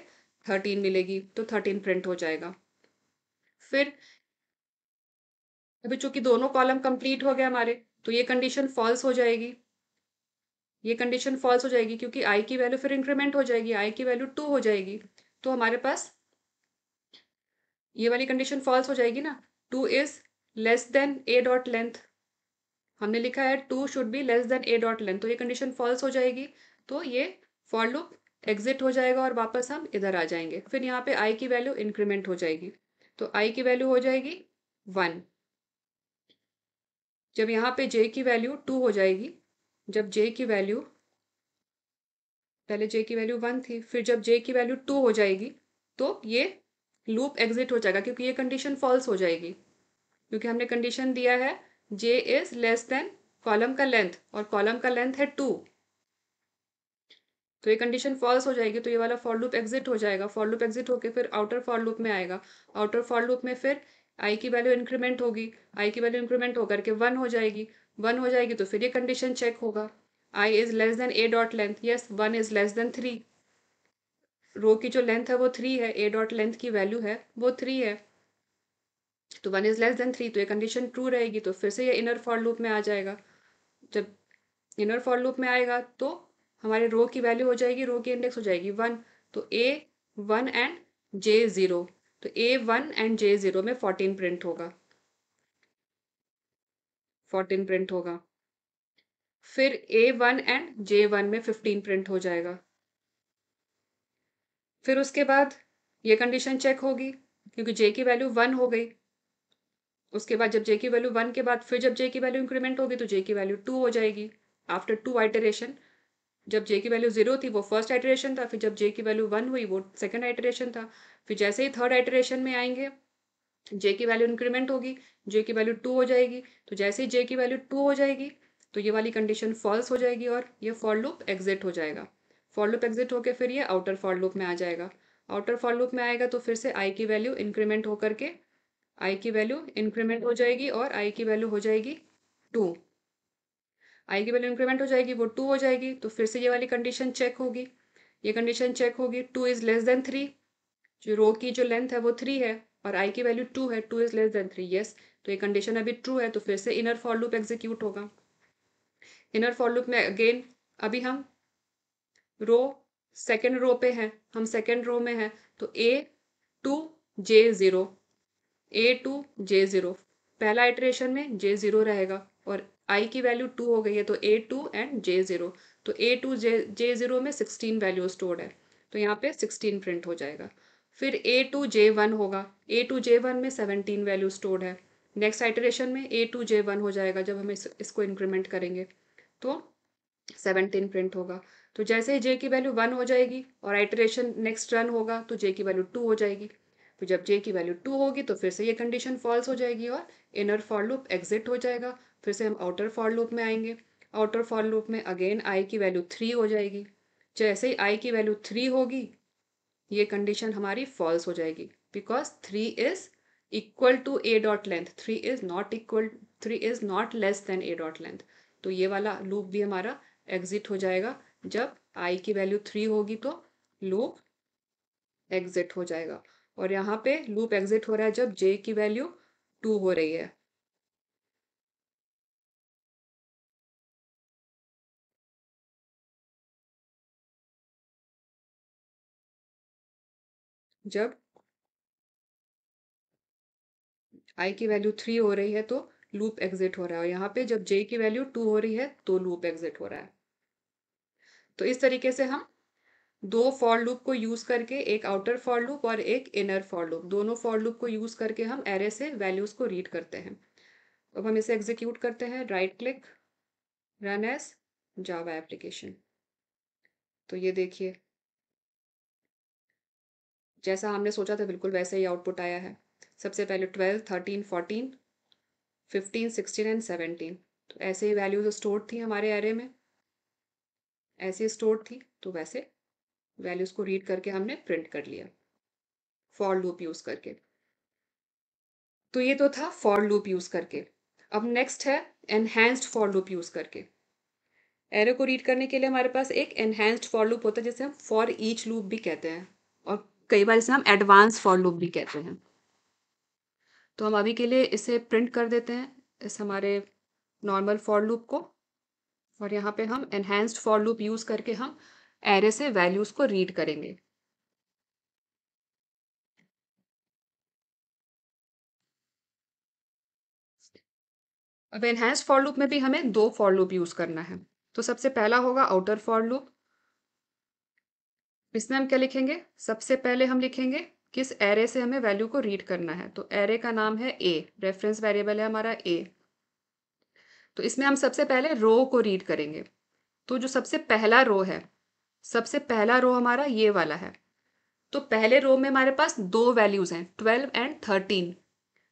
थर्टीन मिलेगी तो थर्टीन प्रिंट हो जाएगा फिर अभी चूंकि दोनों कॉलम कंप्लीट हो गए हमारे तो ये कंडीशन फॉल्स हो जाएगी ये कंडीशन फॉल्स हो जाएगी क्योंकि आई की वैल्यू फिर इंक्रीमेंट हो जाएगी आई की वैल्यू टू हो जाएगी तो हमारे पास ये वाली कंडीशन फॉल्स हो जाएगी ना two is less than A dot length हमने लिखा है two should be less than A dot length तो ये कंडीशन फॉल्स हो जाएगी तो ये फॉर लूप एग्जिट हो जाएगा और वापस हम इधर आ जाएंगे फिर यहाँ पे आई की वैल्यू इंक्रीमेंट हो जाएगी तो आई की वैल्यू हो जाएगी वन जब यहाँ पे जे की वैल्यू टू हो जाएगी जब जे की वैल्यू पहले जे की वैल्यू वन थी फिर जब जे की वैल्यू टू हो जाएगी तो ये लूप एग्जिट हो जाएगा क्योंकि ये कंडीशन फॉल्स हो जाएगी क्योंकि हमने कंडीशन दिया है J is less than column का लेंथ और कॉलम का लेंथ है टू तो ये कंडीशन फॉल्स हो जाएगी तो ये वाला फॉर लूप एग्जिट हो जाएगा फॉर लूप एग्जिट होकर फिर आउटर फॉर लूप में आएगा आउटर फॉर लूप में फिर आई की वैल्यू इंक्रीमेंट होगी आई की वैल्यू इंक्रीमेंट होकर के वन हो जाएगी वन हो जाएगी तो फिर ये कंडीशन चेक होगा I is less than A dot length yes one is less than three row की जो लेंथ है वो थ्री है ए डॉट लेंथ की वैल्यू है वो थ्री है तो one is less than three तो ये कंडीशन ट्रू रहेगी तो फिर से ये इनर फॉर लूप में आ जाएगा जब इनर फॉर लूप में आएगा तो हमारे रो की वैल्यू हो जाएगी रो की इंडेक्स हो जाएगी वन तो A one and J zero तो A one and J zero में फोर्टीन प्रिंट होगा फोर्टीन प्रिंट होगा फिर A one and J one में फिफ्टीन प्रिंट हो जाएगा फिर उसके बाद ये कंडीशन चेक होगी क्योंकि जे की वैल्यू वन हो गई उसके बाद जब जे की वैल्यू वन के बाद फिर जब जे की वैल्यू इंक्रीमेंट होगी तो जे की वैल्यू टू हो जाएगी आफ्टर टू आइटरेशन जब जे की वैल्यू जीरो थी वो फर्स्ट आइटरेशन था फिर जब जे की वैल्यू वन हुई वो सेकेंड आइटरेशन था फिर जैसे ही थर्ड आइटरेशन में आएंगे जे की वैल्यू इंक्रीमेंट होगी जे की वैल्यू टू हो जाएगी तो जैसे ही जे की वैल्यू टू हो जाएगी तो ये वाली कंडीशन फॉल्स हो जाएगी और ये फॉर लूप एग्जिट हो जाएगा फॉर लूप एग्जिट होकर फिर ये आउटर फॉर लूप में आ जाएगा आउटर फॉर लूप में आएगा तो फिर से आई की वैल्यू इंक्रीमेंट होकर के आई की वैल्यू इंक्रीमेंट हो जाएगी और आई की वैल्यू हो जाएगी टू आई की वैल्यू इंक्रीमेंट हो जाएगी वो टू हो जाएगी तो फिर से ये वाली कंडीशन चेक होगी ये कंडीशन चेक होगी two is less than three जो रो की जो लेंथ है वो थ्री है और आई की वैल्यू टू है two is less than three yes तो ये कंडीशन अभी ट्रू है तो फिर से इनर फॉर लूप एग्जीक्यूट होगा इनर फॉर लूप में अगेन अभी हम रो सेकेंड रो पे हैं हम सेकेंड रो में हैं तो A two J zero A two J zero पहला इटरेशन में जे ज़ीरो रहेगा और आई की वैल्यू टू हो गई है तो A two and J zero तो A two J J zero में सिक्सटीन वैल्यू स्टोर्ड है तो यहाँ पे सिक्सटीन प्रिंट हो जाएगा फिर ए टू जे वन होगा ए टू जे वन में सेवनटीन वैल्यू स्टोर्ड है नेक्स्ट आइटरेशन में ए टू जे वन हो जाएगा जब हम इस, इसको इंक्रीमेंट करेंगे तो सेवनटीन प्रिंट होगा तो जैसे ही जे की वैल्यू वन हो जाएगी और आइटरेशन नेक्स्ट रन होगा तो जे की वैल्यू टू हो जाएगी तो जब जे की वैल्यू टू होगी तो फिर से ये कंडीशन फॉल्स हो जाएगी और इनर फॉर लूप एग्जिट हो जाएगा फिर से हम आउटर फॉर लूप में आएंगे आउटर फॉर लूप में अगेन आई की वैल्यू थ्री हो जाएगी जैसे ही आई की वैल्यू थ्री होगी ये कंडीशन हमारी फॉल्स हो जाएगी because three is equal to A dot length three is not equal three is not less than A dot length तो ये वाला लूप भी हमारा एग्जिट हो जाएगा जब आई की वैल्यू थ्री होगी तो लूप एग्जिट हो जाएगा और यहाँ पे लूप एग्जिट हो रहा है जब जे की वैल्यू टू हो रही है जब आई की वैल्यू थ्री हो रही है तो लूप एग्जिट हो रहा है और यहाँ पे जब जे की वैल्यू टू हो रही है तो लूप एग्जिट हो रहा है तो इस तरीके से हम दो फॉर लूप को यूज करके एक आउटर फॉर लूप और एक इनर फॉर लूप दोनों फॉर लूप को यूज करके हम एरे से वैल्यूज को रीड करते हैं अब हम इसे एग्जीक्यूट करते हैं right click run as Java application तो ये देखिए जैसा हमने सोचा था बिल्कुल वैसे ही आउटपुट आया है सबसे पहले twelve thirteen fourteen fifteen sixteen and seventeen तो ऐसे ही वैल्यूज स्टोर थी हमारे एरे में ऐसे स्टोर थी तो वैसे वैल्यूज को रीड करके हमने प्रिंट कर लिया फॉर लूप यूज करके तो ये तो था फॉर लूप यूज करके अब नेक्स्ट है एनहेंस्ड फॉर लूप यूज करके एरो को रीड करने के लिए हमारे पास एक एनहेंस्ड फॉर लूप होता है जिसे हम फॉर ईच लूप भी कहते हैं और कई बार इसे हम एडवांस फॉर लूप भी कहते हैं तो हम अभी के लिए इसे प्रिंट कर देते हैं इस हमारे नॉर्मल फॉर लूप को और यहाँ पे हम एनहेंस्ड फॉर लूप यूज़ करके हम एरे से वैल्यूज को रीड करेंगे अब एनहेंस फॉर लूप में भी हमें दो फॉर लूप यूज करना है तो सबसे पहला होगा आउटर फॉर लूप इसमें हम क्या लिखेंगे सबसे पहले हम लिखेंगे किस एरे से हमें वैल्यू को रीड करना है तो एरे का नाम है ए रेफरेंस वेरिएबल है हमारा ए तो इसमें हम सबसे पहले रो को रीड करेंगे तो जो सबसे पहला रो है सबसे पहला रो हमारा ये वाला है तो पहले रो में हमारे पास दो वैल्यूज हैं ट्वेल्व एंड थर्टीन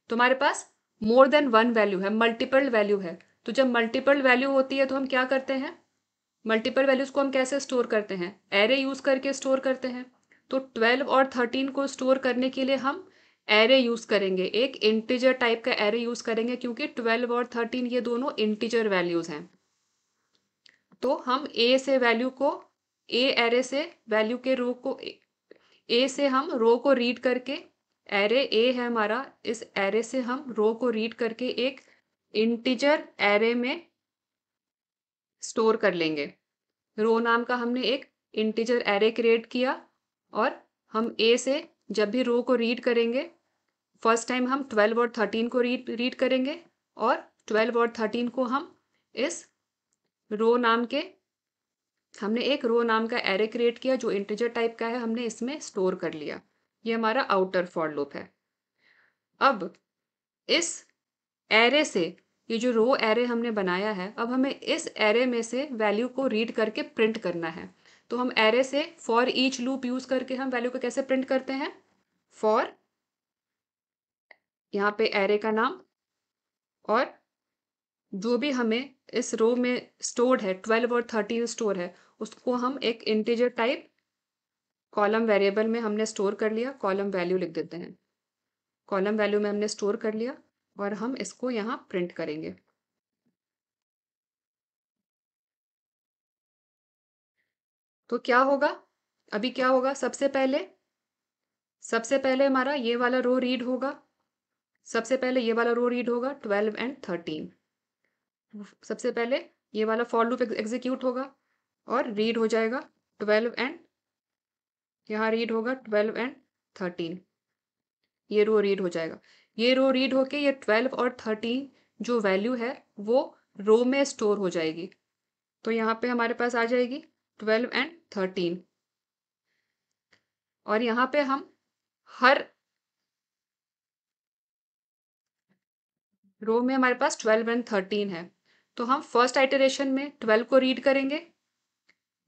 तो हमारे पास मोर देन वन वैल्यू है मल्टीपल वैल्यू है तो जब मल्टीपल वैल्यू होती है तो हम क्या करते हैं मल्टीपल वैल्यूज़ को हम कैसे स्टोर करते हैं एरे यूज़ करके स्टोर करते हैं तो ट्वेल्व और थर्टीन को स्टोर करने के लिए हम एरे यूज़ करेंगे एक इंटीजर टाइप का एरे यूज़ करेंगे क्योंकि ट्वेल्व और थर्टीन ये दोनों इंटीजर वैल्यूज़ हैं तो हम ए से वैल्यू को ए एरे से वैल्यू के रो को ए से हम रो को रीड करके एरे ए है हमारा इस एरे से हम रो को रीड करके एक इंटीजर एरे में स्टोर कर लेंगे रो नाम का हमने एक इंटीजर एरे क्रिएट किया और हम ए से जब भी रो को रीड करेंगे फर्स्ट टाइम हम ट्वेल्व और थर्टीन को रीड रीड करेंगे और ट्वेल्व और थर्टीन को हम इस रो नाम के हमने एक रो नाम का एरे क्रिएट किया जो इंटीजर टाइप का है हमने इसमें स्टोर कर लिया ये हमारा आउटर फॉर लूप है अब इस एरे से ये जो रो एरे हमने बनाया है अब हमें इस एरे में से वैल्यू को रीड करके प्रिंट करना है तो हम एरे से फॉर ईच लूप यूज करके हम वैल्यू को कैसे प्रिंट करते हैं फॉर यहाँ पे एरे का नाम और जो भी हमें इस रो में स्टोर्ड है ट्वेल्व और थर्टीन स्टोर है उसको हम एक इंटीजर टाइप कॉलम वेरिएबल में हमने स्टोर कर लिया कॉलम वैल्यू लिख देते हैं कॉलम वैल्यू में हमने स्टोर कर लिया और हम इसको यहाँ प्रिंट करेंगे तो क्या होगा अभी क्या होगा सबसे पहले सबसे पहले हमारा ये वाला रो रीड होगा सबसे पहले ये वाला रो रीड होगा ट्वेल्व एंड थर्टीन सबसे पहले ये वाला फॉर लूप एग्जीक्यूट होगा और रीड हो जाएगा ट्वेल्व एंड यहाँ रीड होगा ट्वेल्व एंड थर्टीन ये रो रीड हो जाएगा ये रो रीड होके ये ट्वेल्व और थर्टीन जो वैल्यू है वो रो में स्टोर हो जाएगी तो यहाँ पे हमारे पास आ जाएगी ट्वेल्व एंड थर्टीन और यहाँ पे हम हर रो में हमारे पास ट्वेल्व एंड थर्टीन है तो हम फर्स्ट आइटरेशन में ट्वेल्व को रीड करेंगे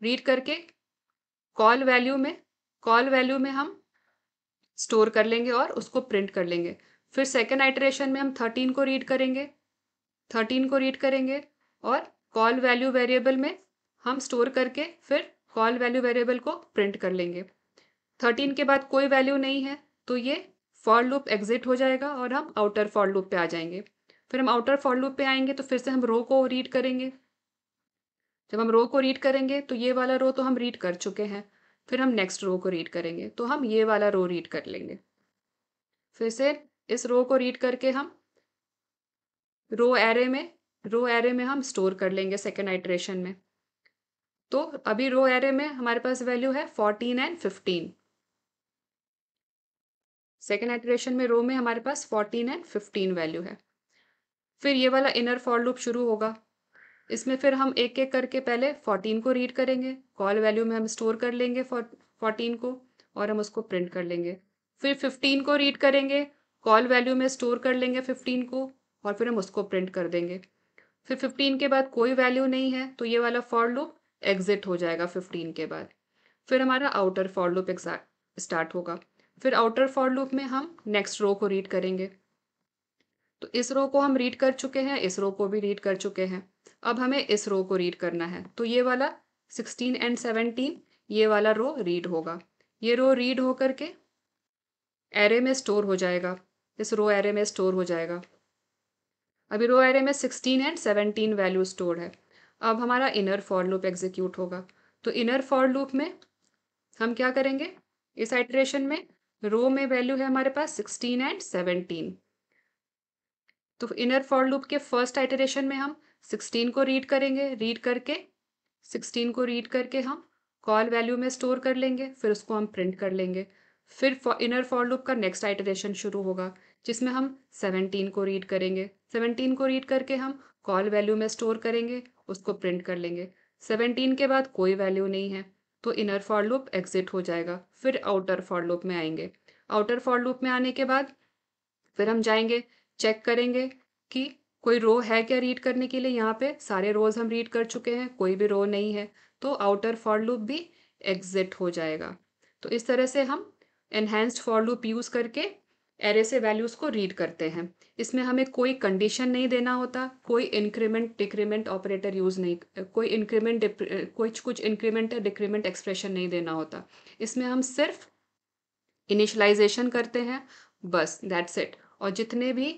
रीड करके कॉल वैल्यू में कॉल वैल्यू में हम स्टोर कर लेंगे और उसको प्रिंट कर लेंगे फिर सेकेंड आइटरेशन में हम थर्टीन को रीड करेंगे थर्टीन को रीड करेंगे और कॉल वैल्यू वेरिएबल में हम स्टोर करके फिर कॉल वैल्यू वेरिएबल को प्रिंट कर लेंगे थर्टीन के बाद कोई वैल्यू नहीं है तो ये फॉर लूप एग्जिट हो जाएगा और हम आउटर फॉर लूप पे आ जाएंगे फिर हम आउटर फॉर लूप पे आएंगे तो फिर से हम रो को रीड करेंगे जब हम रो को रीड करेंगे तो ये वाला रो तो हम रीड कर चुके हैं फिर हम नेक्स्ट रो को रीड करेंगे तो हम ये वाला रो रीड कर लेंगे फिर से इस रो को रीड करके हम रो एरे में रो एरे में हम स्टोर कर लेंगे सेकेंड आइट्रेशन में तो अभी रो एरे में हमारे पास वैल्यू है fourteen and fifteen second iteration में रो में हमारे पास फोर्टीन एंड फिफ्टीन वैल्यू है फिर ये वाला इनर फॉर लूप शुरू होगा इसमें फिर हम एक एक करके पहले 14 को रीड करेंगे कॉल वैल्यू में हम स्टोर कर लेंगे 14 को और हम उसको प्रिंट कर लेंगे फिर 15 को रीड करेंगे कॉल वैल्यू में स्टोर कर लेंगे 15 को और फिर हम उसको प्रिंट कर देंगे फिर 15 के बाद कोई वैल्यू नहीं है तो ये वाला फॉर लूप एग्जिट हो जाएगा फिफ्टीन के बाद फिर हमारा आउटर फॉर लूप स्टार्ट होगा फिर आउटर फॉर लूप में हम नेक्स्ट रो को रीड करेंगे तो इसरो को हम रीड कर चुके हैं इसरो को भी रीड कर चुके हैं अब हमें इस रो को रीड करना है तो ये वाला सिक्सटीन एंड सेवनटीन ये वाला रो रीड होगा ये रो रीड हो करके एरे में स्टोर हो जाएगा इस रो एरे में स्टोर हो जाएगा अभी रो एरे में sixteen and seventeen value store है अब हमारा इनर फॉर लूप एग्जीक्यूट होगा तो इनर फॉर लूप में हम क्या करेंगे इस आइट्रेशन में रो में वैल्यू है हमारे पास सिक्सटीन एंड सेवनटीन तो इनर फॉर लूप के फर्स्ट आइटरेशन में हम 16 को रीड करेंगे रीड करके 16 को रीड करके हम कॉल वैल्यू में स्टोर कर लेंगे फिर उसको हम प्रिंट कर लेंगे फिर इनर फॉर लूप का नेक्स्ट आइटरेशन शुरू होगा जिसमें हम 17 को रीड करेंगे 17 को रीड करके हम कॉल वैल्यू में स्टोर करेंगे उसको प्रिंट कर लेंगे 17 के बाद कोई वैल्यू नहीं है तो इनर फॉर लूप एग्जिट हो जाएगा फिर आउटर फॉर लूप में आएंगे आउटर फॉर लूप में आने के बाद फिर हम जाएंगे चेक करेंगे कि कोई रो है क्या रीड करने के लिए यहाँ पे सारे रोज़ हम रीड कर चुके हैं कोई भी रो नहीं है तो आउटर फॉर लूप भी एग्जिट हो जाएगा तो इस तरह से हम एनहेंस्ड फॉर लूप यूज़ करके एरे से वैल्यूज़ को रीड करते हैं इसमें हमें कोई कंडीशन नहीं देना होता कोई इंक्रीमेंट डिक्रीमेंट ऑपरेटर यूज़ नहीं कोई इंक्रीमेंट कुछ कुछ इंक्रीमेंट या डिक्रीमेंट एक्सप्रेशन नहीं देना होता इसमें हम सिर्फ इनिशलाइजेशन करते हैं बस दैट्स इट और जितने भी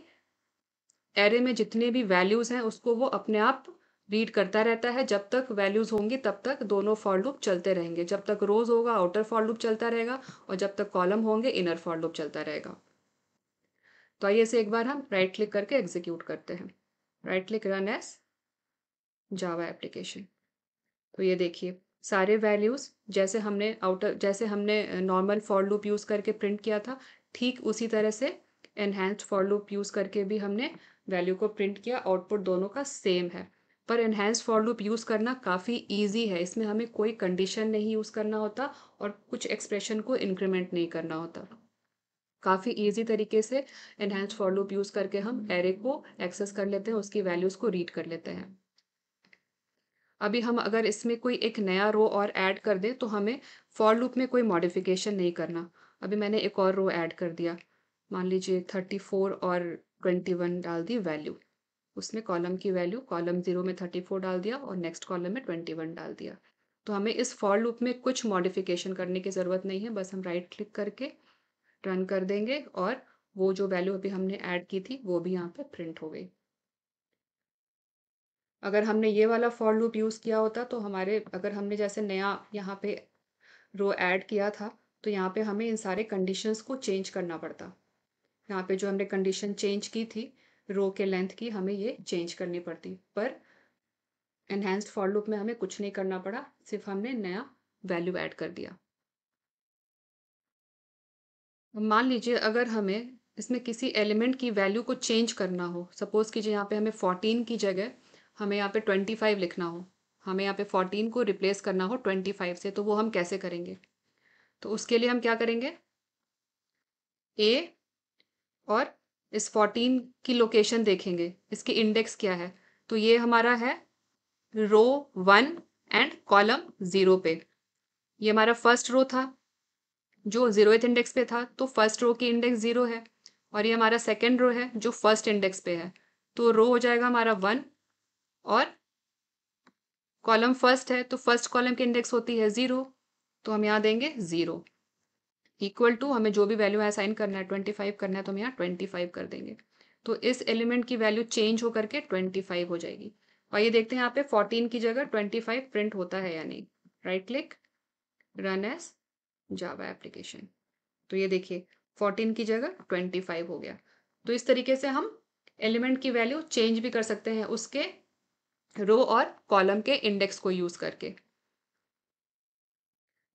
एरे में जितने भी वैल्यूज़ हैं उसको वो अपने आप रीड करता रहता है जब तक वैल्यूज़ होंगी तब तक दोनों फॉर लूप चलते रहेंगे जब तक रोज़ होगा आउटर फॉर लूप चलता रहेगा और जब तक कॉलम होंगे इनर फॉर लूप चलता रहेगा तो आइए से एक बार हम राइट क्लिक करके एग्जीक्यूट करते हैं right click run as Java application तो ये देखिए सारे वैल्यूज़ जैसे हमने आउटर जैसे हमने नॉर्मल फॉर लूप यूज़ करके प्रिंट किया था ठीक उसी तरह से एनहेंस्ड फॉर लूप यूज़ करके भी हमने वैल्यू को प्रिंट किया आउटपुट दोनों का सेम है पर इन्हेंस फॉर लूप यूज़ करना काफ़ी इजी है इसमें हमें कोई कंडीशन नहीं यूज़ करना होता और कुछ एक्सप्रेशन को इंक्रीमेंट नहीं करना होता काफ़ी इजी तरीके से इन्हेंस फॉर लूप यूज़ करके हम एरे को एक्सेस कर लेते हैं उसकी वैल्यूज़ को रीड कर लेते हैं अभी हम अगर इसमें कोई एक नया रो और ऐड कर दें तो हमें फॉर लूप में कोई मॉडिफिकेशन नहीं करना अभी मैंने एक और रो ऐड कर दिया मान लीजिए थर्टी फोर और ट्वेंटी वन डाल दी वैल्यू उसने कॉलम की वैल्यू कॉलम जीरो में थर्टी फोर डाल दिया और नेक्स्ट कॉलम में ट्वेंटी वन डाल दिया तो हमें इस फॉर लूप में कुछ मॉडिफिकेशन करने की ज़रूरत नहीं है बस हम राइट क्लिक करके रन कर देंगे और वो जो वैल्यू अभी हमने ऐड की थी वो भी यहाँ पर प्रिंट हो गई अगर हमने ये वाला फॉर लूप यूज़ किया होता तो हमारे अगर हमने जैसे नया यहाँ पे रो ऐड किया था तो यहाँ पे हमें इन सारे कंडीशंस को चेंज करना पड़ता यहाँ पे जो हमने कंडीशन चेंज की थी रो के लेंथ की हमें ये चेंज करनी पड़ती पर एनहेंस्ड फॉर लूप में हमें कुछ नहीं करना पड़ा सिर्फ हमने नया वैल्यू ऐड कर दिया मान लीजिए अगर हमें इसमें किसी एलिमेंट की वैल्यू को चेंज करना हो सपोज़ कीजिए यहाँ पे हमें फोर्टीन की जगह हमें यहाँ पे ट्वेंटी फाइव लिखना हो हमें यहाँ पे फोर्टीन को रिप्लेस करना हो ट्वेंटी फाइव से तो वो हम कैसे करेंगे तो उसके लिए हम क्या करेंगे ए और इस 14 की लोकेशन देखेंगे इसकी इंडेक्स क्या है तो ये हमारा है row one and column zero पे ये हमारा फर्स्ट रो था जो ज़ीरोथ इंडेक्स पे था तो फर्स्ट रो की इंडेक्स ज़ीरो है और ये हमारा सेकेंड रो है जो फर्स्ट इंडेक्स पे है तो रो हो जाएगा हमारा वन और कॉलम फर्स्ट है तो फर्स्ट कॉलम की इंडेक्स होती है ज़ीरो तो हम यहाँ देंगे ज़ीरो इक्वल टू हमें जो भी वैल्यू है असाइन करना है ट्वेंटी फाइव करना है तो हम यहाँ ट्वेंटी फाइव कर देंगे तो इस एलिमेंट की वैल्यू चेंज हो करके ट्वेंटी फाइव हो जाएगी और ये देखते हैं यहाँ पे फोर्टीन की जगह ट्वेंटी फाइव प्रिंट होता है या नहीं right click run as Java application तो ये देखिए फोर्टीन की जगह ट्वेंटी फाइव हो गया तो इस तरीके से हम एलिमेंट की वैल्यू चेंज भी कर सकते हैं उसके रो और कॉलम के इंडेक्स को यूज़ करके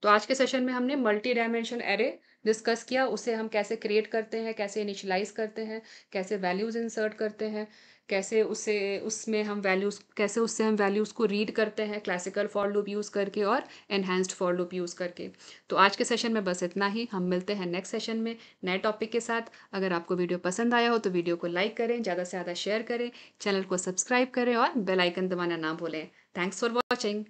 तो आज के सेशन में हमने मल्टी डायमेंशन एरे डिस्कस किया उसे हम कैसे क्रिएट करते हैं कैसे इनिशलाइज करते हैं कैसे वैल्यूज़ इंसर्ट करते हैं कैसे उसे उसमें हम वैल्यूज़ कैसे उससे हम वैल्यूज़ को रीड करते हैं क्लासिकल फॉर लूप यूज़ करके और एनहेंस्ड फॉर लूप यूज़ करके तो आज के सेशन में बस इतना ही हम मिलते हैं नेक्स्ट सेशन में नए टॉपिक के साथ अगर आपको वीडियो पसंद आया हो तो वीडियो को लाइक करें ज़्यादा से ज़्यादा शेयर करें चैनल को सब्सक्राइब करें और बेलाइकन दबाना ना भूलें थैंक्स फॉर वॉचिंग